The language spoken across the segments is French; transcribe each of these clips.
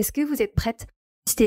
Est-ce que vous êtes prête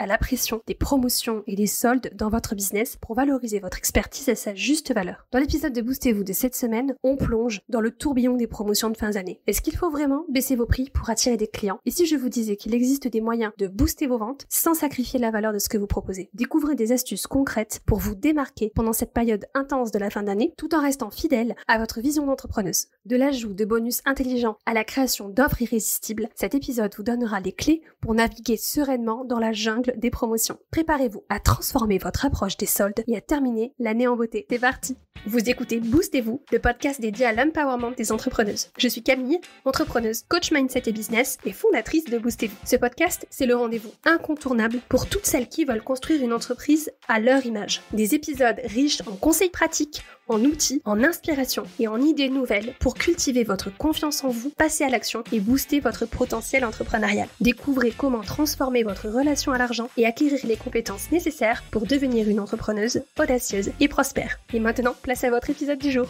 à la pression des promotions et des soldes dans votre business pour valoriser votre expertise à sa juste valeur. Dans l'épisode de Boostez-vous de cette semaine, on plonge dans le tourbillon des promotions de fin d'année. Est-ce qu'il faut vraiment baisser vos prix pour attirer des clients Et si je vous disais qu'il existe des moyens de booster vos ventes sans sacrifier la valeur de ce que vous proposez Découvrez des astuces concrètes pour vous démarquer pendant cette période intense de la fin d'année tout en restant fidèle à votre vision d'entrepreneuse. De l'ajout de bonus intelligents à la création d'offres irrésistibles, cet épisode vous donnera les clés pour naviguer sereinement dans la jungle des promotions. Préparez-vous à transformer votre approche des soldes et à terminer l'année en beauté. C'est parti Vous écoutez Boostez-vous, le podcast dédié à l'empowerment des entrepreneuses. Je suis Camille, entrepreneuse, coach mindset et business et fondatrice de Boostez-vous. Ce podcast, c'est le rendez-vous incontournable pour toutes celles qui veulent construire une entreprise à leur image. Des épisodes riches en conseils pratiques, en outils, en inspiration et en idées nouvelles pour cultiver votre confiance en vous, passer à l'action et booster votre potentiel entrepreneurial. Découvrez comment transformer votre relation à l'argent et acquérir les compétences nécessaires pour devenir une entrepreneuse audacieuse et prospère. Et maintenant, place à votre épisode du jour.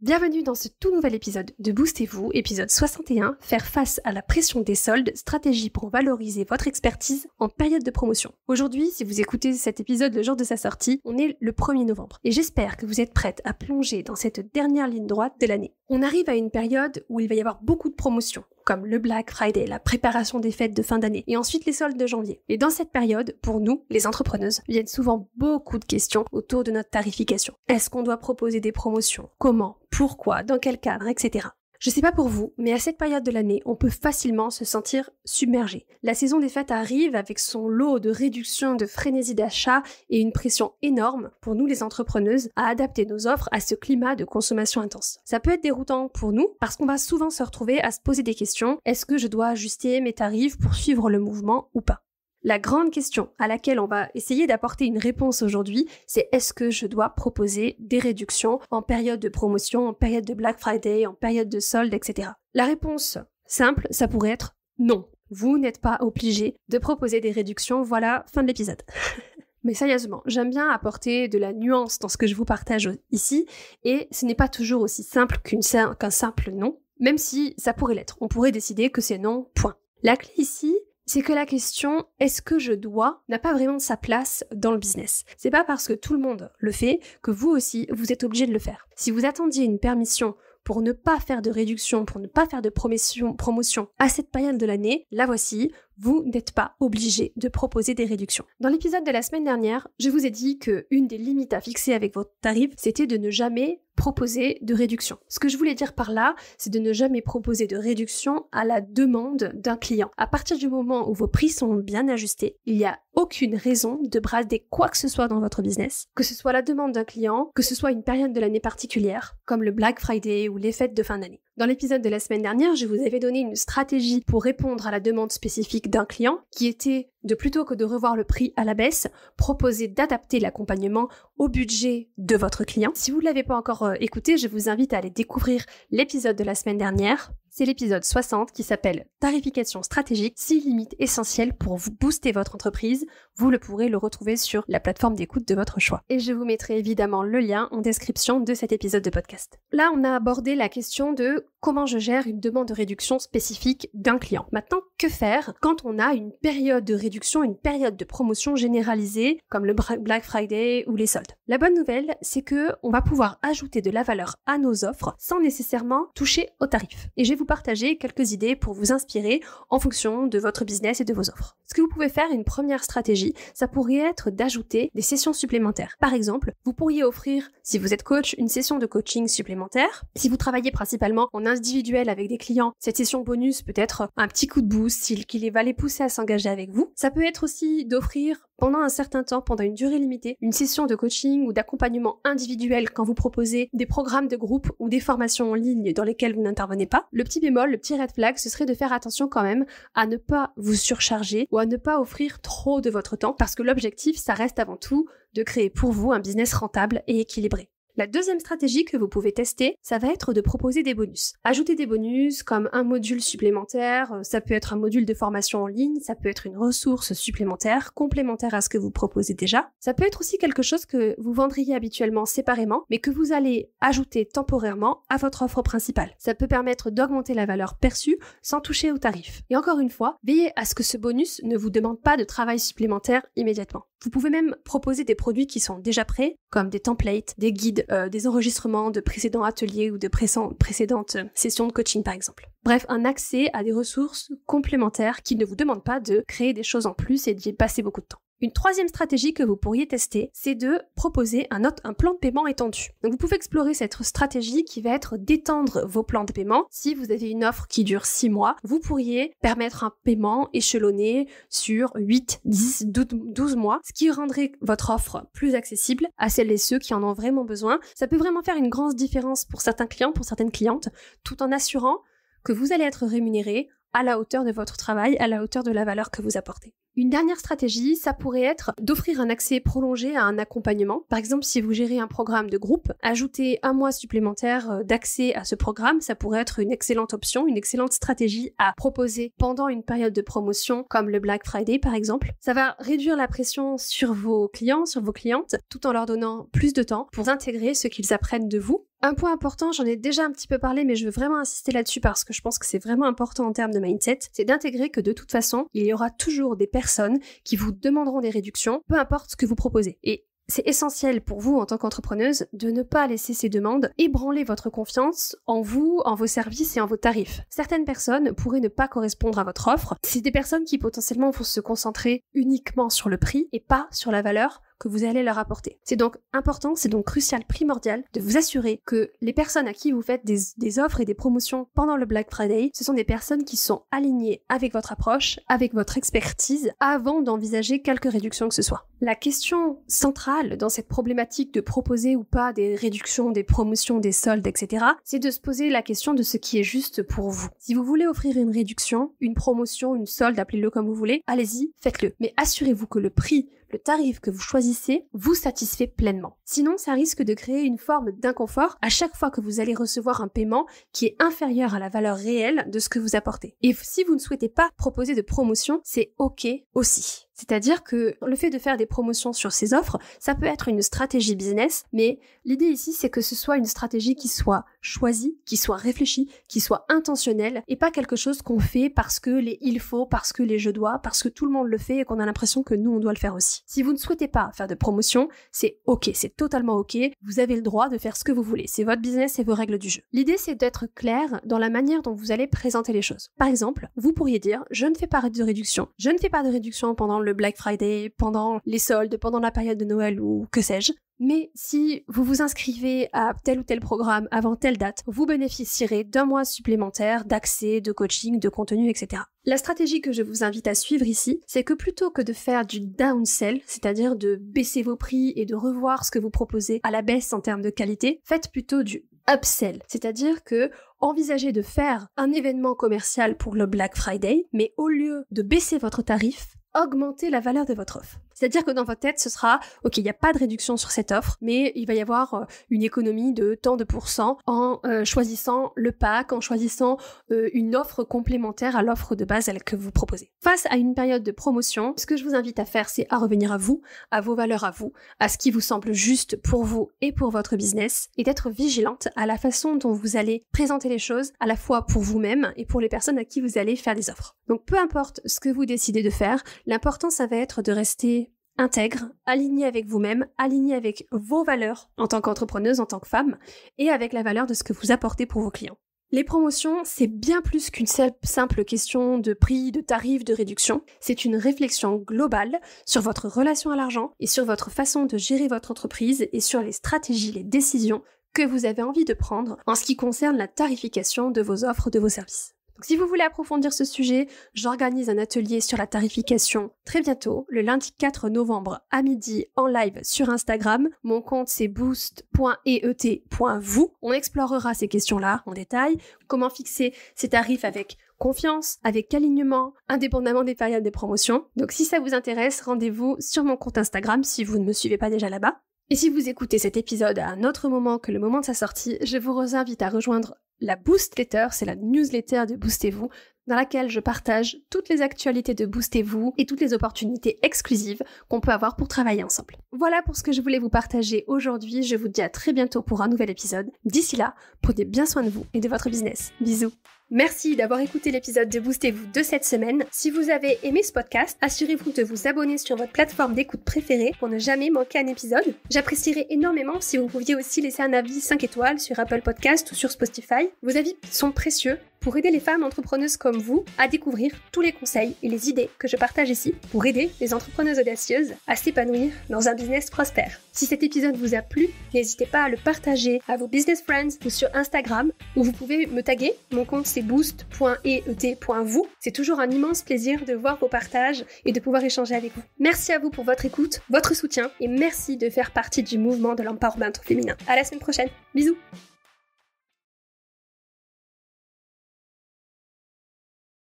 Bienvenue dans ce tout nouvel épisode de Boostez-vous, épisode 61, faire face à la pression des soldes, stratégie pour valoriser votre expertise en période de promotion. Aujourd'hui, si vous écoutez cet épisode le jour de sa sortie, on est le 1er novembre et j'espère que vous êtes prête à plonger dans cette dernière ligne droite de l'année. On arrive à une période où il va y avoir beaucoup de promotions comme le Black Friday, la préparation des fêtes de fin d'année, et ensuite les soldes de janvier. Et dans cette période, pour nous, les entrepreneuses, viennent souvent beaucoup de questions autour de notre tarification. Est-ce qu'on doit proposer des promotions Comment Pourquoi Dans quel cadre Etc. Je sais pas pour vous, mais à cette période de l'année, on peut facilement se sentir submergé. La saison des fêtes arrive avec son lot de réductions, de frénésie d'achat et une pression énorme pour nous les entrepreneuses à adapter nos offres à ce climat de consommation intense. Ça peut être déroutant pour nous parce qu'on va souvent se retrouver à se poser des questions. Est-ce que je dois ajuster mes tarifs pour suivre le mouvement ou pas la grande question à laquelle on va essayer d'apporter une réponse aujourd'hui, c'est est-ce que je dois proposer des réductions en période de promotion, en période de Black Friday, en période de solde, etc. La réponse simple, ça pourrait être non. Vous n'êtes pas obligé de proposer des réductions. Voilà, fin de l'épisode. Mais sérieusement, j'aime bien apporter de la nuance dans ce que je vous partage ici, et ce n'est pas toujours aussi simple qu'un simple, non, même si ça pourrait l'être. On pourrait décider que c'est non, point. La clé ici, c'est que la question est-ce que je dois n'a pas vraiment sa place dans le business. C'est pas parce que tout le monde le fait que vous aussi vous êtes obligé de le faire. Si vous attendiez une permission pour ne pas faire de réduction, pour ne pas faire de promotion, à cette période de l'année, la voici, vous n'êtes pas obligé de proposer des réductions. Dans l'épisode de la semaine dernière, je vous ai dit que une des limites à fixer avec votre tarif, c'était de ne jamais proposer de réduction. Ce que je voulais dire par là, c'est de ne jamais proposer de réduction à la demande d'un client. À partir du moment où vos prix sont bien ajustés, il n'y a aucune raison de brader quoi que ce soit dans votre business, que ce soit la demande d'un client, que ce soit une période de l'année particulière, comme le Black Friday ou les fêtes de fin d'année. Dans l'épisode de la semaine dernière, je vous avais donné une stratégie pour répondre à la demande spécifique d'un client qui était de plutôt que de revoir le prix à la baisse, proposer d'adapter l'accompagnement au budget de votre client. Si vous ne l'avez pas encore euh, écouté, je vous invite à aller découvrir l'épisode de la semaine dernière. C'est l'épisode 60 qui s'appelle Tarification stratégique, six limites essentielles pour vous booster votre entreprise. Vous le pourrez le retrouver sur la plateforme d'écoute de votre choix. Et je vous mettrai évidemment le lien en description de cet épisode de podcast. Là, on a abordé la question de comment je gère une demande de réduction spécifique d'un client. Maintenant, que faire quand on a une période de réduction, une période de promotion généralisée, comme le Black Friday ou les soldes La bonne nouvelle, c'est que on va pouvoir ajouter de la valeur à nos offres sans nécessairement toucher au tarif. Et je vais vous partager quelques idées pour vous inspirer en fonction de votre business et de vos offres. Ce que vous pouvez faire, une première stratégie, ça pourrait être d'ajouter des sessions supplémentaires. Par exemple, vous pourriez offrir, si vous êtes coach, une session de coaching supplémentaire. Si vous travaillez principalement en individuel avec des clients, cette session bonus peut être un petit coup de boost qui les va les pousser à s'engager avec vous. Ça peut être aussi d'offrir pendant un certain temps, pendant une durée limitée, une session de coaching ou d'accompagnement individuel quand vous proposez des programmes de groupe ou des formations en ligne dans lesquelles vous n'intervenez pas. Le petit bémol, le petit red flag, ce serait de faire attention quand même à ne pas vous surcharger ou à ne pas offrir trop de votre temps parce que l'objectif, ça reste avant tout de créer pour vous un business rentable et équilibré. La deuxième stratégie que vous pouvez tester, ça va être de proposer des bonus. Ajouter des bonus comme un module supplémentaire, euh, ça peut être un module de formation en ligne, ça peut être une ressource supplémentaire, complémentaire à ce que vous proposez déjà. Ça peut être aussi quelque chose que vous vendriez habituellement séparément, mais que vous allez ajouter temporairement à votre offre principale. Ça peut permettre d'augmenter la valeur perçue sans toucher au tarif. Et encore une fois, veillez à ce que ce bonus ne vous demande pas de travail supplémentaire immédiatement. Vous pouvez même proposer des produits qui sont déjà prêts, comme des templates, des guides, euh, des enregistrements de précédents ateliers ou de précédentes euh, sessions de coaching par exemple. Bref, un accès à des ressources complémentaires qui ne vous demandent pas de créer des choses en plus et d'y passer beaucoup de temps. Une troisième stratégie que vous pourriez tester, c'est de proposer un, plan de paiement étendu. Donc vous pouvez explorer cette stratégie qui va être d'étendre vos plans de paiement. Si vous avez une offre qui dure 6 mois, vous pourriez permettre un paiement échelonné sur 8, 10, 12 mois, ce qui rendrait votre offre plus accessible à celles et ceux qui en ont vraiment besoin. Ça peut vraiment faire une grande différence pour certains clients, pour certaines clientes, tout en assurant que vous allez être rémunéré à la hauteur de votre travail, à la hauteur de la valeur que vous apportez. Une dernière stratégie, ça pourrait être d'offrir un accès prolongé à un accompagnement. Par exemple, si vous gérez un programme de groupe, ajouter un mois supplémentaire euh, d'accès à ce programme, ça pourrait être une excellente option, une excellente stratégie à proposer pendant une période de promotion comme le Black Friday par exemple. Ça va réduire la pression sur vos clients, sur vos clientes, tout en leur donnant plus de temps pour intégrer ce qu'ils apprennent de vous un point important, j'en ai déjà un petit peu parlé, mais je veux vraiment insister là-dessus parce que je pense que c'est vraiment important en termes de mindset, c'est d'intégrer que de toute façon, il y aura toujours des personnes qui vous demanderont des réductions, peu importe ce que vous proposez. Et c'est essentiel pour vous en tant qu'entrepreneuse de ne pas laisser ces demandes ébranler votre confiance en vous, en vos services et en vos tarifs. Certaines personnes pourraient ne pas correspondre à votre offre. C'est des personnes qui potentiellement vont se concentrer uniquement sur le prix et pas sur la valeur vous allez leur apporter. C'est donc important, c'est donc crucial, primordial de vous assurer que les personnes à qui vous faites des, offres et des promotions pendant le Black Friday, ce sont des personnes qui sont alignées avec votre approche, avec votre expertise, avant d'envisager quelques réductions que ce soit. La question centrale dans cette problématique de proposer ou pas des réductions, des promotions, des soldes, etc., c'est de se poser la question de ce qui est juste pour vous. Si vous voulez offrir une réduction, une promotion, une solde, appelez-le comme vous voulez, allez-y, faites-le. Mais assurez-vous que le prix, le tarif que vous choisissez vous satisfait pleinement. Sinon, ça risque de créer une forme d'inconfort à chaque fois que vous allez recevoir un paiement qui est inférieur à la valeur réelle de ce que vous apportez. Et si vous ne souhaitez pas proposer de promotion, c'est OK aussi. C'est-à-dire que le fait de faire des promotions sur ces offres, ça peut être une stratégie business, mais l'idée ici, c'est que ce soit une stratégie qui soit choisie, qui soit réfléchie, qui soit intentionnelle, et pas quelque chose qu'on fait parce que les il faut, parce que les je dois, parce que tout le monde le fait et qu'on a l'impression que nous, on doit le faire aussi. Si vous ne souhaitez pas faire de promotion, c'est ok, c'est totalement ok, vous avez le droit de faire ce que vous voulez, c'est votre business et vos règles du jeu. L'idée, c'est d'être clair dans la manière dont vous allez présenter les choses. Par exemple, vous pourriez dire, je ne fais pas de réduction, je ne fais pas de réduction pendant le le Black Friday, pendant les soldes, pendant la période de Noël ou que sais-je. Mais si vous vous inscrivez à tel ou tel programme avant telle date, vous bénéficierez d'un mois supplémentaire d'accès, de coaching, de contenu, etc. La stratégie que je vous invite à suivre ici, c'est que plutôt que de faire du downsell, c'est-à-dire de baisser vos prix et de revoir ce que vous proposez à la baisse en termes de qualité, faites plutôt du upsell, c'est-à-dire que envisagez de faire un événement commercial pour le Black Friday, mais au lieu de baisser votre tarif, augmenter la valeur de votre offre. C'est-à-dire que dans votre tête, ce sera, OK, il n'y a pas de réduction sur cette offre, mais il va y avoir euh, une économie de tant de pourcents en euh, choisissant le pack, en choisissant euh, une offre complémentaire à l'offre de base que vous proposez. Face à une période de promotion, ce que je vous invite à faire, c'est à revenir à vous, à vos valeurs à vous, à ce qui vous semble juste pour vous et pour votre business, et d'être vigilante à la façon dont vous allez présenter les choses, à la fois pour vous-même et pour les personnes à qui vous allez faire des offres. Donc peu importe ce que vous décidez de faire, l'important ça va être de rester intègre, aligné avec vous-même, aligné avec vos valeurs en tant qu'entrepreneuse, en tant que femme, et avec la valeur de ce que vous apportez pour vos clients. Les promotions, c'est bien plus qu'une simple question de prix, de tarifs, de réduction. C'est une réflexion globale sur votre relation à l'argent et sur votre façon de gérer votre entreprise et sur les stratégies, les décisions que vous avez envie de prendre en ce qui concerne la tarification de vos offres, de vos services. Donc, si vous voulez approfondir ce sujet, j'organise un atelier sur la tarification très bientôt, le lundi 4 novembre à midi en live sur Instagram. Mon compte c'est boost.eet.vous. On explorera ces questions-là en détail, comment fixer ces tarifs avec confiance, avec alignement, indépendamment des périodes des promotions. Donc si ça vous intéresse, rendez-vous sur mon compte Instagram si vous ne me suivez pas déjà là-bas. Et si vous écoutez cet épisode à un autre moment que le moment de sa sortie, je vous invite à rejoindre la Boost Letter, c'est la newsletter de Boostez-vous dans laquelle je partage toutes les actualités de Boostez-vous et toutes les opportunités exclusives qu'on peut avoir pour travailler ensemble. Voilà pour ce que je voulais vous partager aujourd'hui. Je vous dis à très bientôt pour un nouvel épisode. D'ici là, prenez bien soin de vous et de votre business. Bisous. Merci d'avoir écouté l'épisode de Boostez-vous de cette semaine. Si vous avez aimé ce podcast, assurez-vous de vous abonner sur votre plateforme d'écoute préférée pour ne jamais manquer un épisode. J'apprécierais énormément si vous pouviez aussi laisser un avis 5 étoiles sur Apple Podcast ou sur Spotify. Vos avis sont précieux pour aider les femmes entrepreneuses comme vous à découvrir tous les conseils et les idées que je partage ici pour aider les entrepreneuses audacieuses à s'épanouir dans un business prospère. Si cet épisode vous a plu, n'hésitez pas à le partager à vos business friends ou sur Instagram où vous pouvez me taguer. Mon compte c'est e e Vous. C'est toujours un immense plaisir de voir vos partages et de pouvoir échanger avec vous. Merci à vous pour votre écoute, votre soutien et merci de faire partie du mouvement de l'empowerment féminin. À la semaine prochaine. Bisous.